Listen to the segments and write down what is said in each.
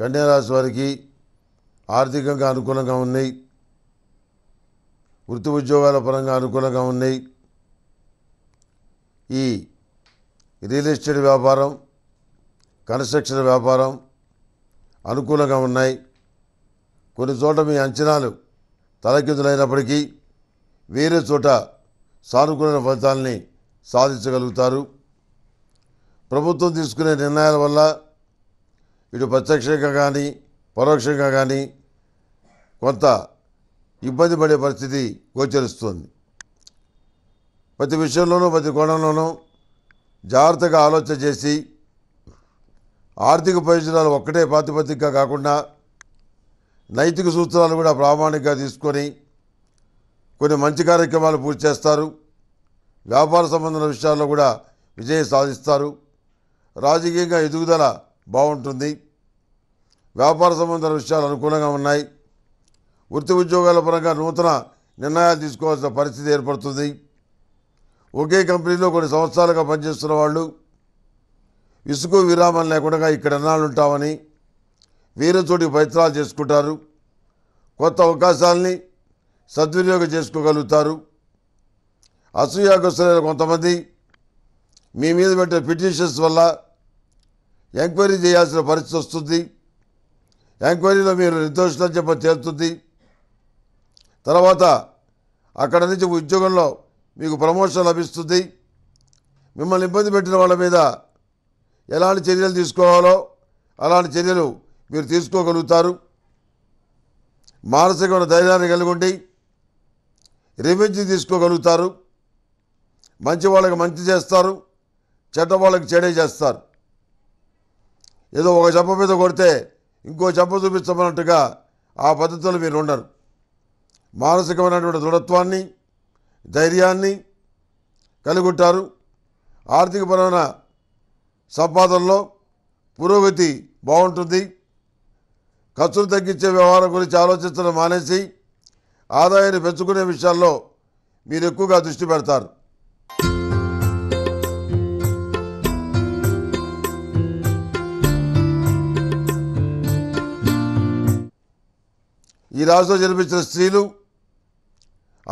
కన్యారాశి వారికి ఆర్థికంగా అనుకూలంగా ఉన్నాయి వృత్తి ఉద్యోగాల పరంగా అనుకూలంగా ఉన్నాయి ఈ రియల్ ఎస్టేట్ వ్యాపారం కన్స్ట్రక్షన్ వ్యాపారం అనుకూలంగా ఉన్నాయి కొన్ని చోట్ల మీ అంచనాలు తలకిందులైనప్పటికీ వేరే చోట సానుకూలమైన ఫలితాలని సాధించగలుగుతారు ప్రభుత్వం తీసుకునే నిర్ణయాల వల్ల ఇటు ప్రత్యక్షంగా కానీ పరోక్షంగా కానీ కొంత ఇబ్బంది పడే పరిస్థితి గోచరిస్తుంది ప్రతి విషయంలోనూ ప్రతి కోణంలోనూ జాగ్రత్తగా ఆలోచన చేసి ఆర్థిక ప్రయోజనాలు ఒక్కటే ప్రాతిపదికగా కాకుండా నైతిక సూత్రాలు కూడా ప్రామాణికంగా తీసుకొని కొన్ని మంచి కార్యక్రమాలు పూర్తి చేస్తారు వ్యాపార సంబంధమైన విషయాల్లో కూడా విజయం సాధిస్తారు రాజకీయంగా ఎదుగుదల బాగుంటుంది వ్యాపార సంబంధిత విషయాలు అనుకూలంగా ఉన్నాయి వృత్తి ఉద్యోగాల పరంగా నూతన నిర్ణయాలు తీసుకోవాల్సిన పరిస్థితి ఏర్పడుతుంది ఒకే కంపెనీలో కొన్ని సంవత్సరాలుగా పనిచేస్తున్న వాళ్ళు ఇసుకు విరామం లేకుండా ఇక్కడ ఎన్నాళ్ళు ఉంటామని వేరే చోటి ప్రయత్నాలు చేసుకుంటారు కొత్త అవకాశాలని సద్వినియోగం చేసుకోగలుగుతారు అసూయాగ్రస్తులైన కొంతమంది మీ మీద పెట్టే పిటిషన్స్ వల్ల ఎంక్వైరీ చేయాల్సిన పరిస్థితి వస్తుంది ఎంక్వైరీలో మీరు నిర్దోషులని చెప్పి తేలుతుంది తర్వాత అక్కడ నుంచి ఉద్యోగంలో మీకు ప్రమోషన్ లభిస్తుంది మిమ్మల్ని ఇబ్బంది పెట్టిన వాళ్ళ మీద ఎలాంటి చర్యలు తీసుకోవాలో అలాంటి చర్యలు మీరు తీసుకోగలుగుతారు మానసికమైన ధైర్యాన్ని కలిగి ఉండి రెవెన్యూ తీసుకోగలుగుతారు మంచి వాళ్ళకి మంచి చేస్తారు చెడ్డ వాళ్ళకి చెడే చేస్తారు ఏదో ఒక చెప్ప మీద కొడితే ఇంకో చెప్ప చూపించమన్నట్టుగా ఆ పద్ధతులు మీరు ఉండరు మానసికమైనటువంటి దృఢత్వాన్ని ధైర్యాన్ని కలిగుంటారు ఆర్థికపరమైన సంపాదనలో పురోగతి బాగుంటుంది ఖర్చులు తగ్గించే వ్యవహారం గురించి ఆలోచించడం మానేసి ఆదాయాన్ని పెంచుకునే విషయాల్లో మీరు ఎక్కువగా దృష్టి పెడతారు ఈ రాశిలో జన్మించిన స్త్రీలు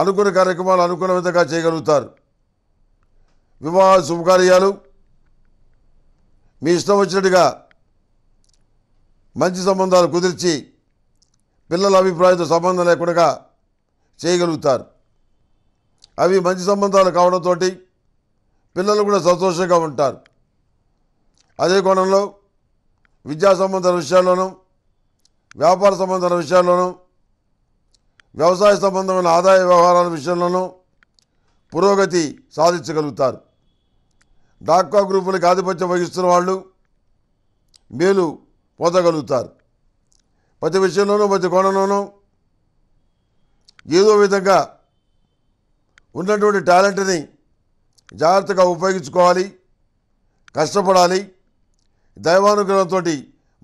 అనుకున్న కార్యక్రమాలు అనుకున్న విధంగా చేయగలుగుతారు వివాహ శుభకార్యాలు మీ ఇష్టం వచ్చినట్టుగా మంచి సంబంధాలు కుదిర్చి పిల్లల అభిప్రాయంతో సంబంధం లేకుండా చేయగలుగుతారు అవి మంచి సంబంధాలు కావడంతో పిల్లలు కూడా సంతోషంగా ఉంటారు అదే కోణంలో విద్యా సంబంధాల విషయాల్లోనూ వ్యాపార సంబంధాల విషయాల్లోనూ వ్యవసాయ సంబంధమైన ఆదాయ వ్యవహారాల విషయంలోనూ పురోగతి సాధించగలుగుతారు డాక్కా గ్రూపులకు ఆధిపత్యం వహిస్తున్న వాళ్ళు మేలు పొందగలుగుతారు ప్రతి విషయంలోనూ ప్రతి కోణంలోనూ ఏదో విధంగా ఉన్నటువంటి టాలెంట్ని జాగ్రత్తగా ఉపయోగించుకోవాలి కష్టపడాలి దైవానుగ్రహంతో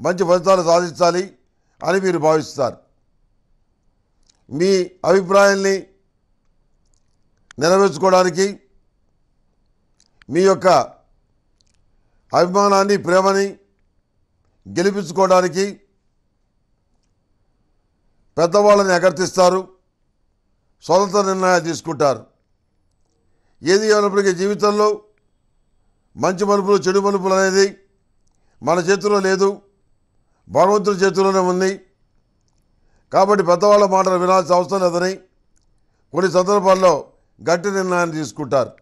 మంచి ఫలితాలు సాధించాలి అని మీరు భావిస్తారు మీ అభిప్రాయాల్ని నెరవేర్చుకోవడానికి మీ యొక్క అభిమానాన్ని ప్రేమని గెలిపించుకోవడానికి పెద్దవాళ్ళని ఆకర్తిస్తారు స్వతంత్ర నిర్ణయాలు తీసుకుంటారు ఏది ఏమైనప్పటికీ జీవితంలో మంచి మలుపులు చెడు మలుపులు అనేది మన చేతిలో లేదు భగవంతుడి చేతిలోనే ఉంది కాబట్టి పెద్దవాళ్ళ మాటలు వినాల్సిన అవసరం లేదని కొన్ని సందర్భాల్లో గట్టి నిర్ణయాన్ని తీసుకుంటారు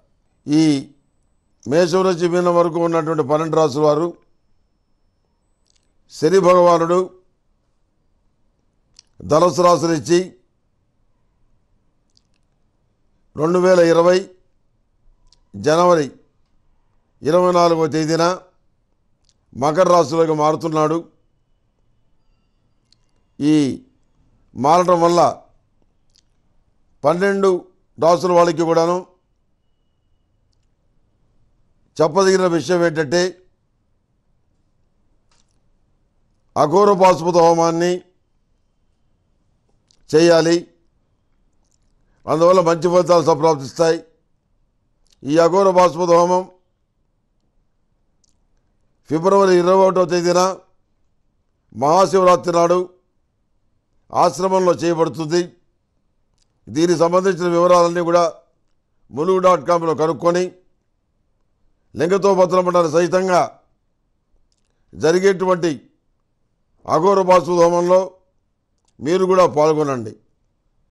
ఈ మేషం నుంచి మీన వరకు ఉన్నటువంటి పన్నెండు రాసుల వారు శని భగవానుడు ధనుసు రాశునిచ్చి రెండు వేల ఇరవై జనవరి ఇరవై నాలుగవ తేదీన మకర రాశిలోకి మారుతున్నాడు ఈ మారడం వల్ల పన్నెండు రాసుల వాళ్ళకి కూడాను చెప్పదగిన విషయం ఏంటంటే అఘోర పాశుపత హోమాన్ని చేయాలి అందువల్ల మంచి ఫలితాలు సంప్రాప్తిస్తాయి ఈ అఘోర బాస్పద హోమం ఫిబ్రవరి ఇరవై ఒకటో తేదీన మహాశివరాత్రి నాడు ఆశ్రమంలో చేయబడుతుంది దీనికి సంబంధించిన వివరాలన్నీ కూడా ములుగు డాట్ కామ్లో కనుక్కొని లింగతో భద్రపడ్డాన్ని సహితంగా జరిగేటువంటి అఘోర బాసు హోమంలో మీరు కూడా పాల్గొనండి